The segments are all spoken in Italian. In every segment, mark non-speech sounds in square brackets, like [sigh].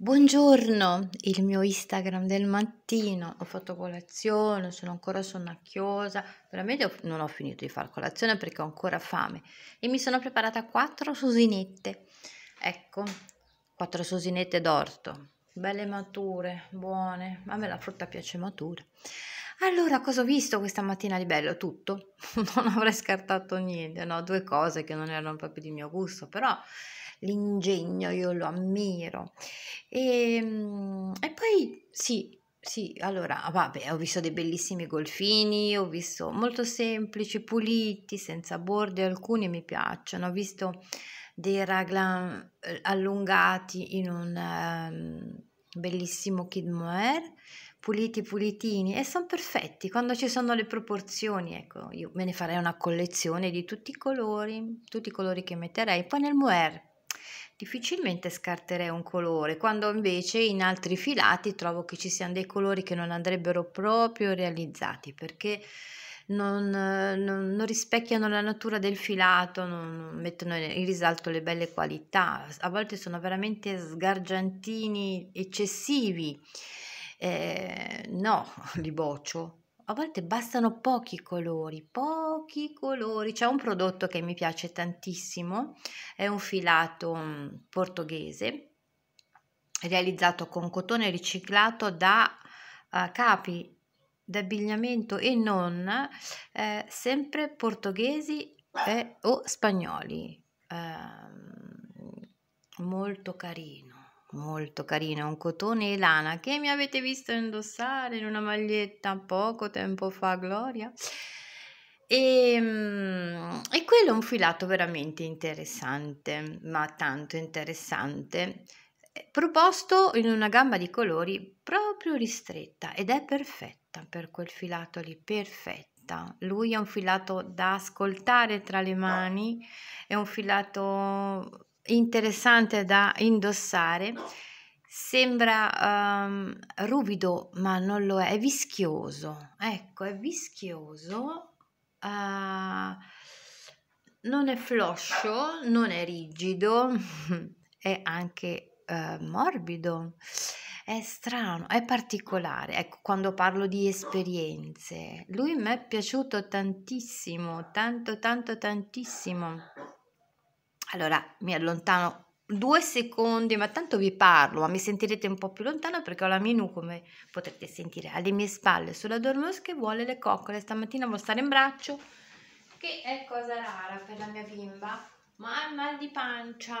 Buongiorno, il mio Instagram del mattino, ho fatto colazione, sono ancora sonnacchiosa, veramente non ho finito di fare colazione perché ho ancora fame e mi sono preparata quattro susinette, ecco, quattro susinette d'orto, belle mature, buone, a me la frutta piace matura. Allora, cosa ho visto questa mattina di bello? Tutto, [laughs] non avrei scartato niente, no, due cose che non erano proprio di mio gusto, però l'ingegno, io lo ammiro. E, ehm, e poi sì, sì, allora, vabbè, ho visto dei bellissimi golfini, ho visto molto semplici, puliti, senza bordi, alcuni mi piacciono, ho visto dei raglan eh, allungati in un um, bellissimo Kid Moer, puliti pulitini e sono perfetti quando ci sono le proporzioni, ecco, io me ne farei una collezione di tutti i colori, tutti i colori che metterei, poi nel Moer difficilmente scarterei un colore, quando invece in altri filati trovo che ci siano dei colori che non andrebbero proprio realizzati perché non, non, non rispecchiano la natura del filato, non mettono in risalto le belle qualità, a volte sono veramente sgargiantini, eccessivi. Eh, no, [laughs] li boccio a volte bastano pochi colori, pochi colori. C'è un prodotto che mi piace tantissimo, è un filato mm, portoghese realizzato con cotone riciclato da uh, capi d'abbigliamento e non, eh, sempre portoghesi e, eh, o spagnoli. Uh, molto carino molto carina, un cotone e lana che mi avete visto indossare in una maglietta poco tempo fa, Gloria. E, ehm, e quello è un filato veramente interessante, ma tanto interessante, proposto in una gamma di colori proprio ristretta ed è perfetta per quel filato lì, perfetta. Lui è un filato da ascoltare tra le mani, è un filato interessante da indossare, sembra um, ruvido ma non lo è, è vischioso, ecco è vischioso, uh, non è floscio, non è rigido, [laughs] è anche uh, morbido è strano, è particolare. Ecco, quando parlo di esperienze, lui mi è piaciuto tantissimo, tanto, tanto, tantissimo. Allora mi allontano due secondi, ma tanto vi parlo, ma mi sentirete un po' più lontano perché ho la Minu, come potrete sentire, alle mie spalle sulla Dormos che vuole le coccole. Stamattina vuole stare in braccio, che è cosa rara per la mia bimba, ma ha mal di pancia, [laughs]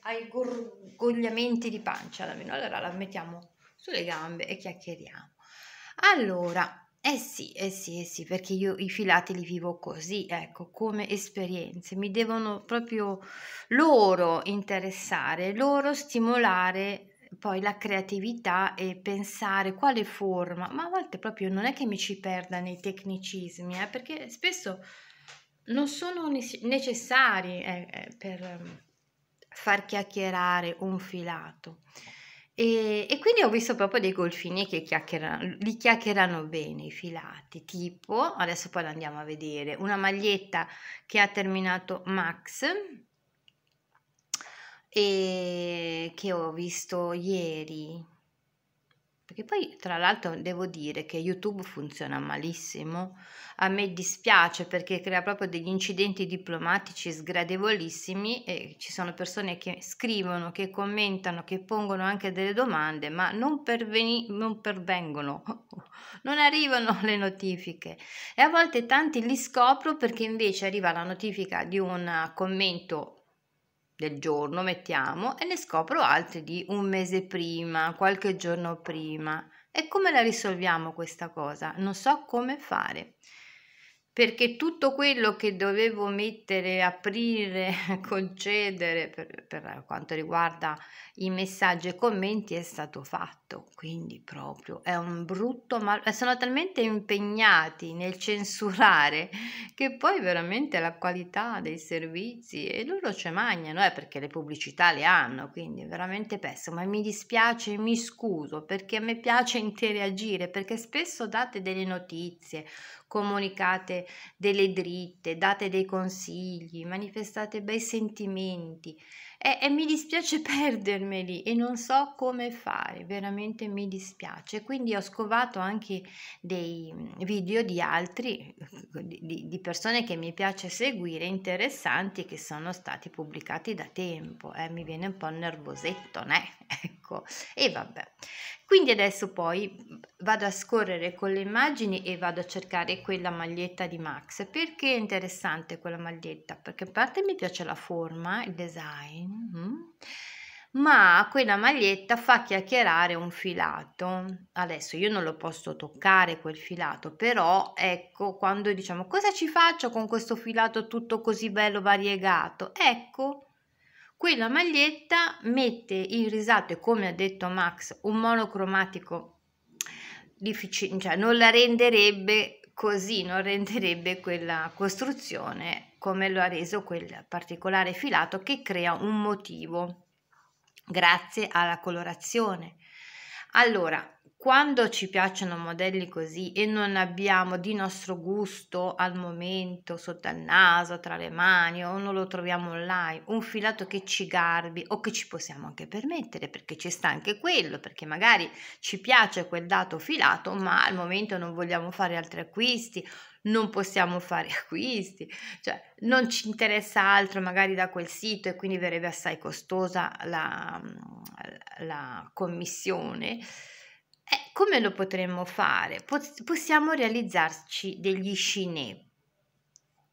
ha i gorgogliamenti di pancia la Minu. Allora la mettiamo sulle gambe e chiacchieriamo. Allora, eh sì, eh sì, eh sì, perché io i filati li vivo così, ecco, come esperienze, mi devono proprio loro interessare, loro stimolare poi la creatività e pensare quale forma, ma a volte proprio non è che mi ci perda nei tecnicismi, eh, perché spesso non sono necessari eh, eh per ehm, far chiacchierare un filato. E, e, quindi ho visto proprio dei golfini che chiacchierano, li chiacchierano bene i filati, tipo, adesso poi andiamo a vedere, una maglietta che ha terminato Max, e che ho visto ieri, perché poi, tra l'altro, devo dire che YouTube funziona malissimo. A me dispiace perché crea proprio degli incidenti diplomatici sgradevolissimi e ci sono persone che scrivono, che commentano, che pongono anche delle domande, ma non, perveni- non pervengono, [laughs] non arrivano le notifiche. E a volte tanti li scopro perché invece arriva la notifica di un commento del giorno, mettiamo, e ne scopro altri di un mese prima, qualche giorno prima. E come la risolviamo questa cosa? Non so come fare perché tutto quello che dovevo mettere, aprire, [laughs] concedere per, per, quanto riguarda i messaggi e commenti è stato fatto, quindi proprio è un brutto mal... Sono talmente impegnati nel censurare [laughs] che poi veramente la qualità dei servizi e loro ce mangiano, è eh, perché le pubblicità le hanno, quindi è veramente pessimo. Ma mi dispiace, mi scuso, perché a me piace [laughs] interagire, perché spesso date delle notizie, comunicate delle dritte, date dei consigli, manifestate bei sentimenti e, e, mi dispiace [laughs] perdermeli e non so come fare, veramente mi dispiace. Quindi ho scovato anche dei mm, video di altri, [laughs] di, di persone che mi piace seguire, interessanti, che sono stati pubblicati da tempo. Eh, mi viene un po' nervosetto, né? [laughs] ecco, e vabbè. Quindi adesso poi mhmm, vado a scorrere con le immagini e vado a cercare quella maglietta di Max. Perché è interessante quella maglietta? Perché a parte mi piace la forma, il design, ma quella maglietta fa chiacchierare un filato. Adesso io non lo posso toccare quel filato, però ecco quando diciamo cosa ci faccio con questo filato tutto così bello variegato? Ecco quella maglietta mette in risalto e come ha detto Max un monocromatico difficile, cioè non la renderebbe così, non renderebbe quella costruzione come lo ha reso quel particolare filato che crea un motivo grazie alla colorazione. Allora, quando ci piacciono modelli così e non abbiamo di nostro gusto al momento sotto al naso, tra le mani o non lo troviamo online, un filato che ci garbi o che ci possiamo anche permettere perché ci sta anche quello, perché magari ci piace quel dato filato ma al momento non vogliamo fare altri acquisti, non possiamo fare [laughs] acquisti, cioè non ci interessa altro magari da quel sito e quindi verrebbe assai costosa la, la commissione eh, come lo potremmo fare? possiamo realizzarci degli scinè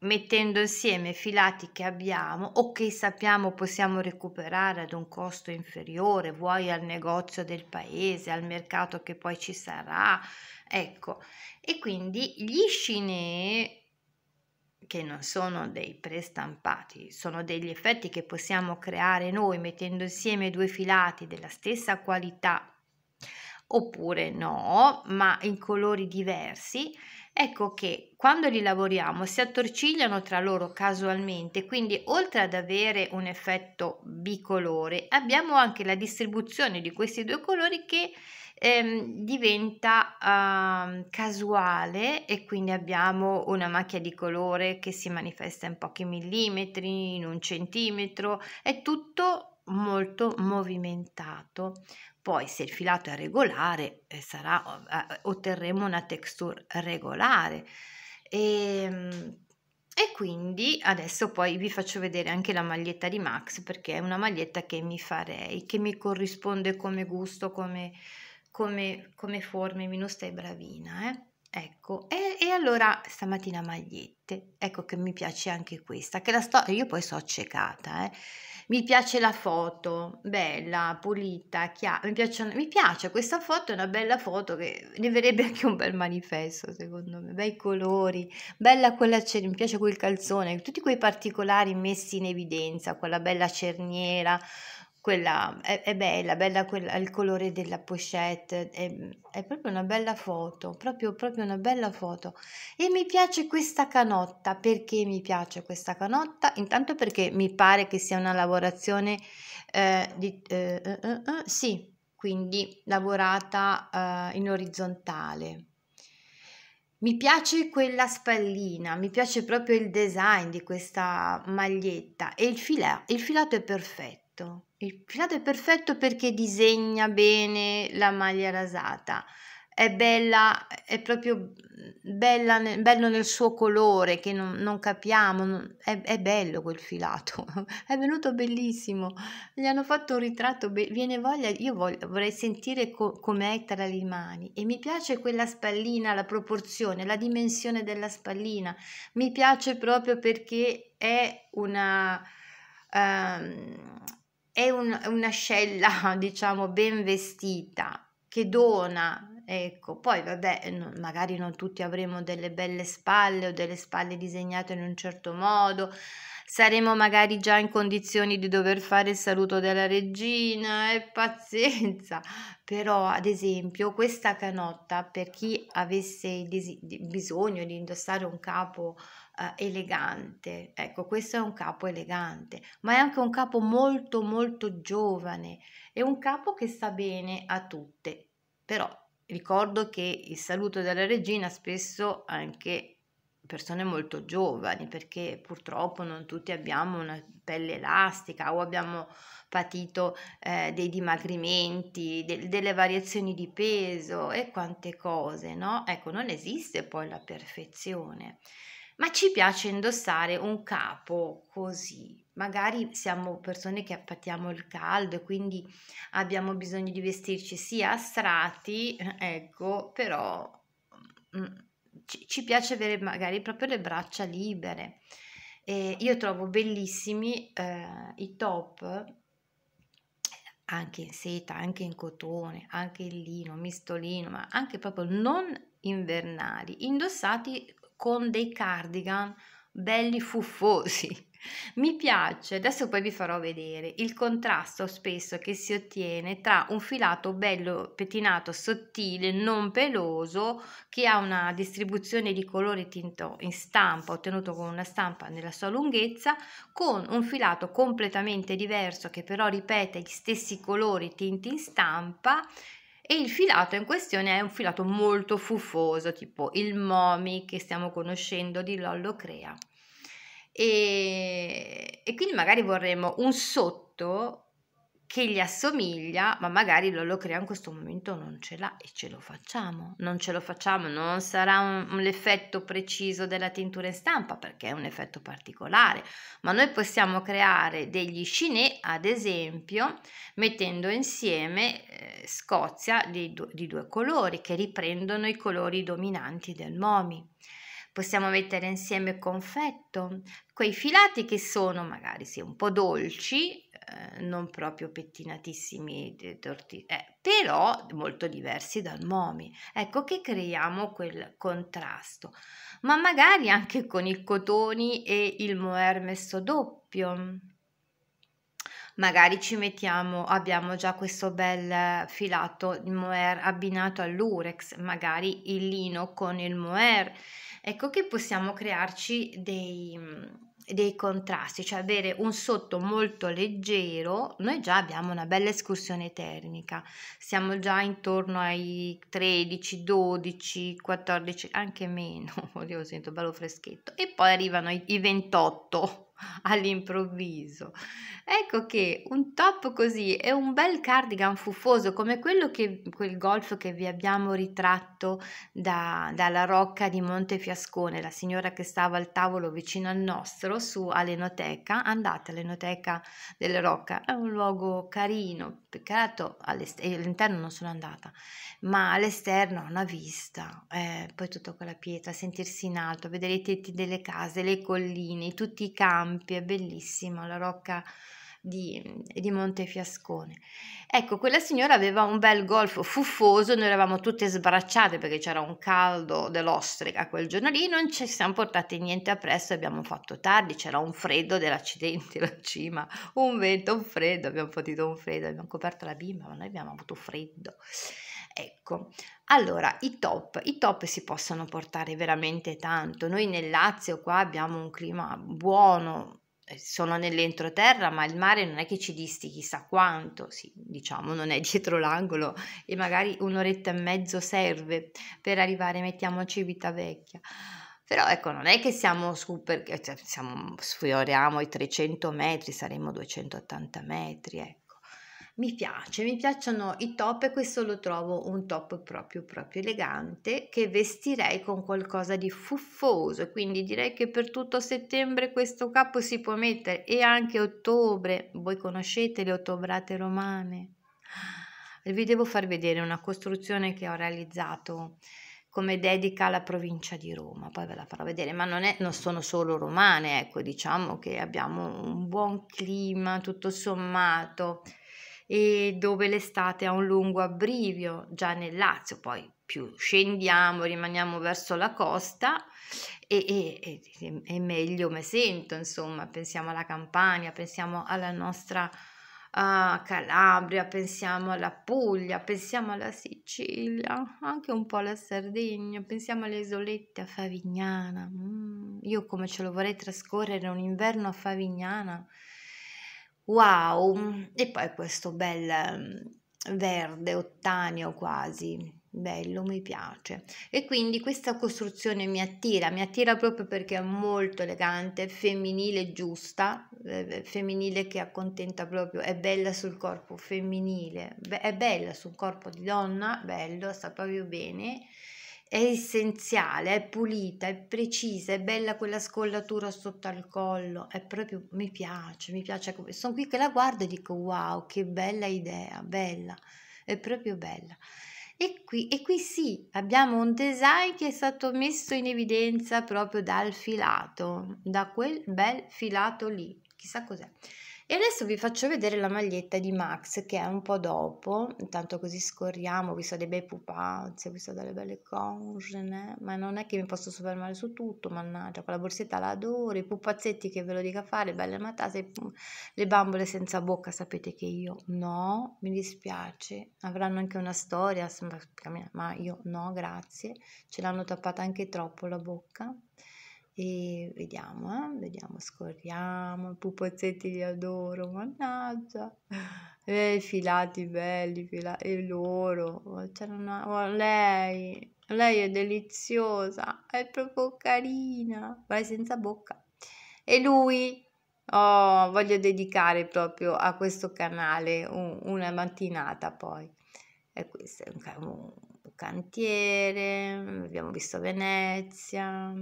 mettendo insieme filati che abbiamo o che sappiamo possiamo recuperare ad un costo inferiore, vuoi al negozio del paese, al mercato che poi ci sarà, ecco. E quindi gli scinè che non sono dei prestampati, sono degli effetti che possiamo creare noi mettendo insieme due filati della stessa qualità oppure no, ma in colori diversi, ecco che quando li lavoriamo si attorcigliano tra loro casualmente, quindi oltre ad avere un effetto bicolore, abbiamo anche la distribuzione di questi due colori che ehm, diventa ehm, casuale e quindi abbiamo una macchia di colore che si manifesta in pochi millimetri, in un centimetro, è tutto molto movimentato. Poi se il filato è regolare eh, sarà, eh, eh, otterremo una texture regolare. E, ehm, e quindi adesso poi vi faccio vedere anche la maglietta di Max perché è una maglietta che mi farei, che mi corrisponde come gusto, come, come, come forme, meno stai bravina, eh? Ecco, e, e, allora stamattina magliette, ecco che mi piace anche questa, che la sto, io poi so accecata, eh? Mi piace la foto, bella, pulita, chiara. Mi, piacciono, mi piace questa foto, è una bella foto che ne verrebbe anche un bel manifesto, secondo me. Bei colori, bella quella cerniera, mi piace quel calzone, tutti quei particolari messi in evidenza, quella bella cerniera, quella è, è bella, bella quella, il colore della pochette, è, è proprio una bella foto, proprio, proprio una bella foto. E mi piace questa canotta, perché mi piace questa canotta? Intanto perché mi pare che sia una lavorazione eh, di... Eh, eh, eh, eh sì, quindi lavorata eh, in orizzontale. Mi piace quella spallina, mi piace proprio il design di questa maglietta e il, fila, il filato è perfetto perfetto. Il filato è perfetto perché disegna bene la maglia rasata. È bella, è proprio bella, bello nel suo colore che non, non capiamo. Non, è, è, bello quel filato, [laughs] è venuto bellissimo. Gli hanno fatto un ritratto, viene voglia. Io voglio, vorrei sentire co, com'è tra le mani. E mi piace quella spallina, la proporzione, la dimensione della spallina. Mi piace proprio perché è una. Um, è un, un'ascella, [laughs] diciamo, ben vestita, che dona, ecco, poi vabbè, magari non tutti avremo delle belle spalle o delle spalle disegnate in un certo modo, saremo magari già in condizioni di dover fare il saluto della regina e eh, pazienza. [laughs] Però, ad esempio, questa canotta, per chi avesse desi- bisogno di indossare un capo eh, elegante, ecco, questo è un capo elegante, ma è anche un capo molto molto giovane, è un capo che sta bene a tutte. Però ricordo che il saluto della regina spesso anche persone molto giovani perché purtroppo non tutti abbiamo una pelle elastica o abbiamo patito eh, dei dimagrimenti, de- delle variazioni di peso e quante cose, no? Ecco, non esiste poi la perfezione, ma ci piace indossare un capo così. Magari siamo persone che appattiamo il caldo e quindi abbiamo bisogno di vestirci sia a strati, [laughs] ecco, però... Mm, ci, ci piace avere magari proprio le braccia libere. E io trovo bellissimi eh, i top anche in seta, anche in cotone, anche in lino, mistolino, ma anche proprio non invernali, indossati con dei cardigan belli fuffosi mi piace, adesso poi vi farò vedere, il contrasto spesso che si ottiene tra un filato bello pettinato, sottile, non peloso, che ha una distribuzione di colore tinto in stampa, ottenuto con una stampa nella sua lunghezza, con un filato completamente diverso che però ripete gli stessi colori tinti in stampa e il filato in questione è un filato molto fufoso, tipo il momi che stiamo conoscendo di Lollo Crea. E, e quindi magari vorremmo un sotto che gli assomiglia, ma magari lo Crea in questo momento non ce l'ha e ce lo facciamo. Non ce lo facciamo, non sarà un, un, l'effetto preciso della tintura in stampa perché è un effetto particolare, ma noi possiamo creare degli scinè, ad esempio, mettendo insieme eh, Scozia di, di due colori che riprendono i colori dominanti del Momi. Possiamo mettere insieme confetto, quei filati che sono magari sì, un po' dolci, eh, non proprio pettinatissimi, torti, eh, però molto diversi dal momi. Ecco che creiamo quel contrasto, ma magari anche con i cotoni e il moer messo doppio magari ci mettiamo, abbiamo già questo bel filato moer abbinato all'urex, magari il lino con il moer, ecco che possiamo crearci dei, dei contrasti, cioè avere un sotto molto leggero, noi già abbiamo una bella escursione termica, siamo già intorno ai 13, 12, 14, anche meno, [laughs] oddio sento bello freschetto, e poi arrivano i, i 28, [laughs] all'improvviso. Ecco che un top così e un bel cardigan fufoso come quello che quel golf che vi abbiamo ritratto da, dalla rocca di Monte Fiascone, la signora che stava al tavolo vicino al nostro su Alenoteca, andate all'enoteca delle Rocca, è un luogo carino, peccato all'interno non sono andata, ma all'esterno ha una vista, eh, poi tutta quella pietra, sentirsi in alto, vedere i tetti delle case, le colline, tutti i campi Campi, è bellissimo, la Rocca di, di Montefiascone. Ecco, quella signora aveva un bel golf fuffoso, noi eravamo tutte sbracciate perché c'era un caldo dell'ostrica quel giorno lì, non ci siamo portate niente appresso, abbiamo fatto tardi, c'era un freddo dell'accidente [laughs] la cima, un vento, un freddo, abbiamo patito un freddo, abbiamo coperto la bimba, ma noi abbiamo avuto freddo. Ecco, allora i top, i top si possono portare veramente tanto. Noi nel Lazio qua abbiamo un clima buono, eh, sono nell'entroterra, ma il mare non è che ci disti chissà quanto, sì, diciamo, non è [laughs] dietro l'angolo e magari un'oretta e mezzo serve per arrivare, mettiamoci a Civitavecchia. Però ecco, non è che siamo super, cioè, siamo, sfioriamo i 300 metri, saremo 280 metri, ecco mi piace, mi piacciono i top e questo lo trovo un top proprio proprio elegante che vestirei con qualcosa di fuffoso, quindi direi che per tutto settembre questo capo si può mettere e anche ottobre, voi conoscete le ottobrate romane. Ah, vi devo far vedere una costruzione che ho realizzato come dedica alla provincia di Roma, poi ve la farò vedere, ma non, è, non, sono solo romane, ecco, diciamo che abbiamo un buon clima tutto sommato, e dove l'estate ha un lungo abbrivio, già nel Lazio, poi più scendiamo, rimaniamo verso la costa e, e, e, e meglio mi sento, insomma, pensiamo alla Campania, pensiamo alla nostra uh, Calabria, pensiamo alla Puglia, pensiamo alla Sicilia, anche un po' alla Sardegna, pensiamo alle isolette a Favignana. Mm, io come ce lo vorrei trascorrere un inverno a Favignana Wow! Mm. E poi questo bel mm, verde ottaneo quasi. Bello, mi piace. E quindi questa costruzione mi attira, mi attira proprio perché è molto elegante, femminile giusta, eh, eh, femminile che accontenta proprio, è bella sul corpo femminile, è bella sul corpo di donna, bello, sta proprio bene è essenziale, è pulita, è precisa, è bella quella scollatura sotto al collo, è proprio, mi piace, mi piace come, sono qui che la guardo e dico wow, che bella idea, bella, è proprio bella. E qui, e qui sì, abbiamo un design che è stato messo in evidenza proprio dal filato, da quel bel filato lì, chissà cos'è. E adesso vi faccio vedere la maglietta di Max che è un po' dopo, intanto così scorriamo, ho visto dei bei pupazzi, ho visto delle belle congene, ma non è che mi posso soffermare su tutto, mannaggia, quella borsetta la adoro, i pupazzetti che ve lo dica fare, belle matate, mm, le bambole senza bocca, sapete che io no, mi dispiace, avranno anche una storia, ma io no, grazie, ce l'hanno tappata anche troppo la bocca. E vediamo, eh? vediamo, scorriamo, pupazzetti li adoro, mannaggia, eh, filati belli, filati, e loro, oh, una... oh, lei, lei è deliziosa, è proprio carina, vai senza bocca. E lui, oh, voglio dedicare proprio a questo canale un, una mattinata poi. E questo è un, un cantiere, abbiamo visto Venezia.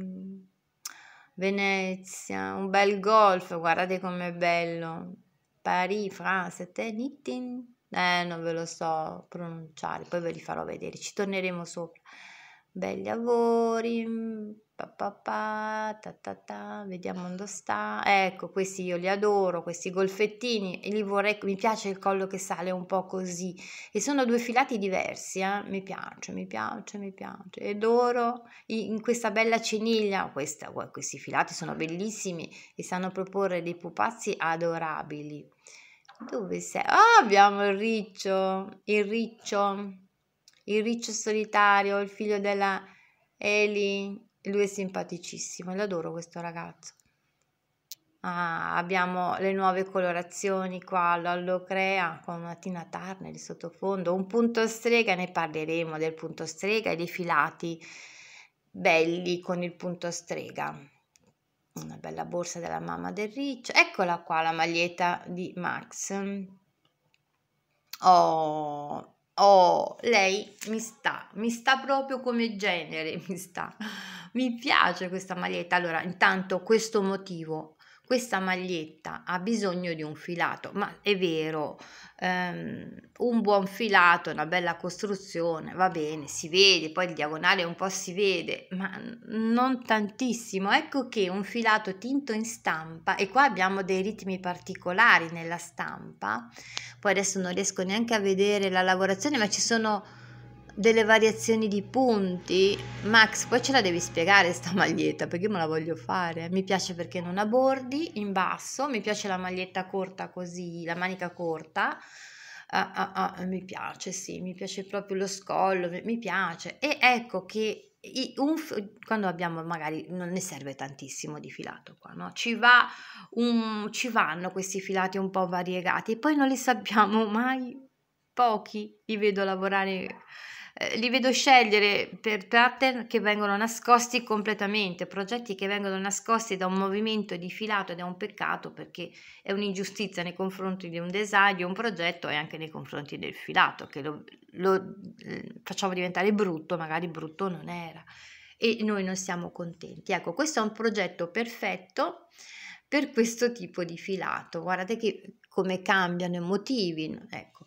Venezia, un bel golf, guardate com'è bello. Paris, France, Tenitin. Eh, non ve lo so pronunciare, poi ve li farò vedere, ci torneremo sopra. Belli lavori, mm, pa, pa, pa, ta, ta, ta, vediamo dove sta. Ecco, questi io li adoro, questi golfettini, E li vorrei, mi piace il collo che sale un po' così. E sono due filati diversi, eh? mi piace, mi piace, mi piace. Ed oro in questa bella ceniglia, questa, questi filati sono bellissimi e sanno proporre dei pupazzi adorabili. Dove sei? Ah, oh, abbiamo il riccio, il riccio, il riccio solitario, il figlio della... Eli, lui è simpaticissimo, io adoro questo ragazzo. Ah, abbiamo le nuove colorazioni qua all'Allocrea con una Tina Turner di sottofondo, un punto strega, ne parleremo del punto strega e dei filati belli con il punto strega. Una bella borsa della mamma del riccio. Eccola qua la maglietta di Max. Oh, Oh, lei mi sta, mi sta proprio come genere, [laughs] mi sta. Mi piace questa maglietta. Allora, intanto questo motivo questa maglietta ha bisogno di un filato, ma è vero, um, un buon filato, una bella costruzione, va bene, si vede, poi il diagonale un po' si vede, ma non tantissimo. Ecco che un filato tinto in stampa, e qua abbiamo dei ritmi particolari nella stampa, poi adesso non riesco neanche a vedere la lavorazione, ma ci sono delle variazioni di punti. Max, poi ce la devi spiegare sta [laughs] maglietta perché me la voglio fare. Mi piace perché non ha bordi in basso, mi piace la maglietta corta così, la manica corta. Ah, ah, ah, mi piace, sì, mi piace proprio lo scollo, mi piace. E ecco che un, quando abbiamo magari non ne serve tantissimo di filato qua, no? Ci, va un, ci vanno questi filati un po' variegati e poi non li [laughs] sappiamo mai, pochi li vedo lavorare eh, li vedo scegliere per pattern che vengono nascosti completamente, progetti che vengono nascosti da un movimento di filato ed è un peccato perché è un'ingiustizia nei confronti di un design, di un progetto e anche nei confronti del filato che lo, lo eh, facciamo diventare brutto, magari brutto non era e noi non siamo contenti. Ecco, questo è un progetto perfetto per questo tipo di filato. Guardate che, come cambiano i motivi, ecco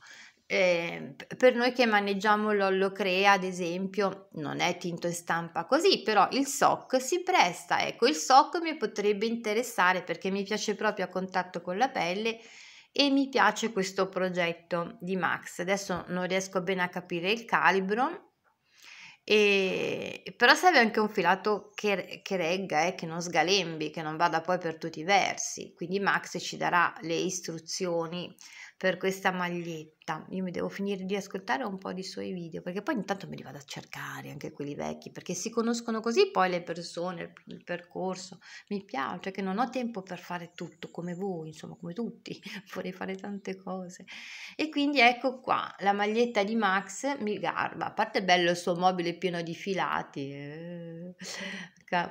eh, per noi che maneggiamo l'Ollocrea, ad esempio, non è tinto e stampa così, però il SOC si presta. Ecco, il SOC mi potrebbe interessare perché mi piace proprio a contatto con la pelle e mi piace questo progetto di Max. Adesso non riesco bene a capire il calibro, e, però serve anche un filato che, che regga, eh, che non sgalembi, che non vada poi per tutti i versi. Quindi Max ci darà le istruzioni per questa maglietta fretta, io mi devo finire di ascoltare un po' di suoi video, perché poi intanto me li vado a cercare, anche quelli vecchi, perché si conoscono così poi le persone, il percorso, mi piace che non ho tempo per fare tutto come voi, insomma come tutti, [laughs] vorrei fare tante cose. E quindi ecco qua, la maglietta di Max mi garba, a parte bello il suo mobile pieno di filati, eh,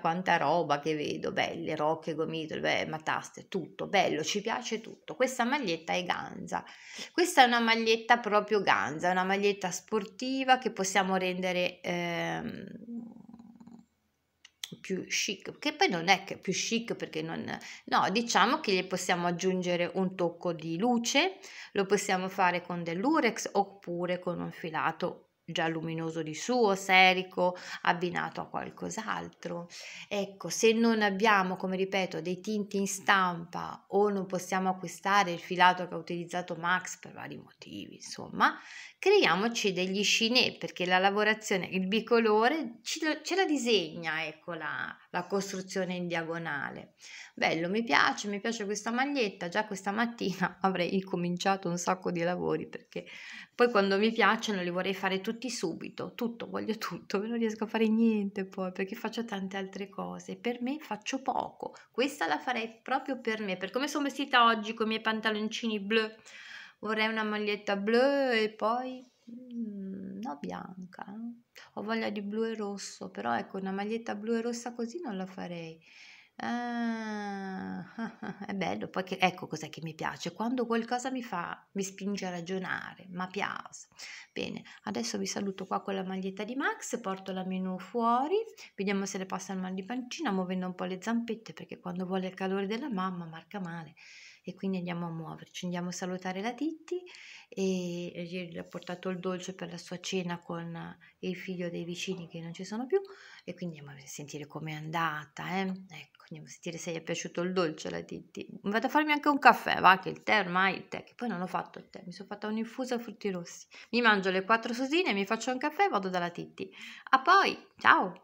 quanta roba che vedo, belle, rocche, gomitole, beh, mataste, tutto, bello, ci piace tutto. Questa maglietta è ganza, questa è una maglietta maglietta proprio ganza, una maglietta sportiva che possiamo rendere ehm, più chic, che poi non è che più chic perché non... No, diciamo che gli possiamo aggiungere un tocco di luce, lo possiamo fare con dell'urex oppure con un filato già luminoso di suo, serico, abbinato a qualcos'altro. Ecco, se non abbiamo, come ripeto, dei tinti in stampa o non possiamo acquistare il filato che ha utilizzato Max per vari motivi, insomma, creiamoci degli scinè perché la lavorazione, il bicolore ce la disegna, ecco la, la costruzione in diagonale. Bello, mi piace, mi piace questa maglietta, già questa mattina [laughs] avrei cominciato un sacco di lavori perché poi quando mi piacciono li vorrei fare tutti subito, tutto, voglio tutto, [laughs] non riesco a fare niente poi perché faccio tante altre cose. Per me faccio poco, questa la farei proprio per me, per come sono vestita oggi con i miei pantaloncini blu, vorrei una maglietta blu e poi mm, no bianca, eh. ho voglia di blu e rosso, però ecco una maglietta blu e rossa così non la farei. Ah, [laughs] è bello, poi che, ecco cos'è che mi piace, quando qualcosa mi fa, mi spinge a ragionare, ma piace. Bene, adesso vi saluto qua con la maglietta di Max, porto la menù fuori, vediamo se le passa il mal di pancina, muovendo un po' le zampette, perché quando vuole il calore della mamma marca male e quindi andiamo a muoverci, andiamo a salutare la Titti e gli ho portato il dolce per la sua cena con il figlio dei vicini che non ci sono più e quindi andiamo a sentire com'è andata, eh? ecco quindi sentire se gli è piaciuto il dolce la Titti. Vado a farmi anche un caffè, va che il tè ormai, il tè, che poi non ho fatto il tè, mi sono fatta un'infusa a frutti rossi. Mi mangio le quattro sosine, mi faccio un caffè e vado dalla Titti. A poi, ciao!